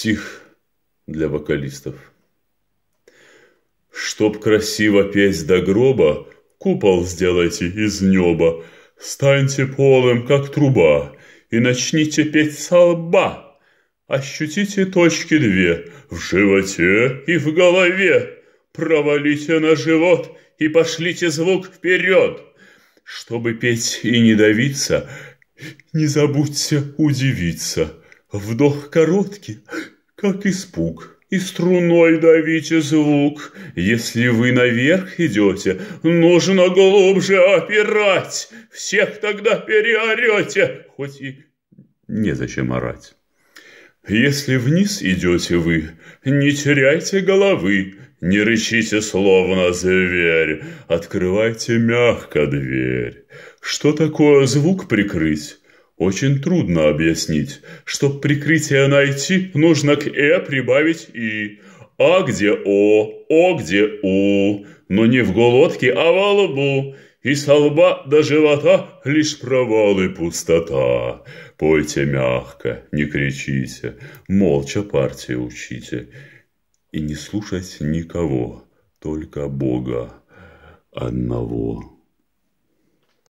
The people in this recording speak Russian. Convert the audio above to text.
Стих для вокалистов. Чтоб красиво петь до гроба, Купол сделайте из неба, Станьте полым, как труба, И начните петь со лба. Ощутите точки две В животе и в голове. Провалите на живот И пошлите звук вперед. Чтобы петь и не давиться, Не забудьте удивиться. Вдох короткий, как испуг, и струной давите звук. Если вы наверх идете, нужно глубже опирать. Всех тогда переорете, хоть и незачем орать. Если вниз идете вы, не теряйте головы, не рычите словно зверь, открывайте мягко дверь. Что такое звук прикрыть? Очень трудно объяснить. Чтоб прикрытие найти, нужно к «э» прибавить «и». «А» где «о», «о» где «у», но не в голодке, а в лбу. И со лба до живота лишь провалы, пустота. Пойте мягко, не кричите, молча партии учите. И не слушать никого, только Бога одного.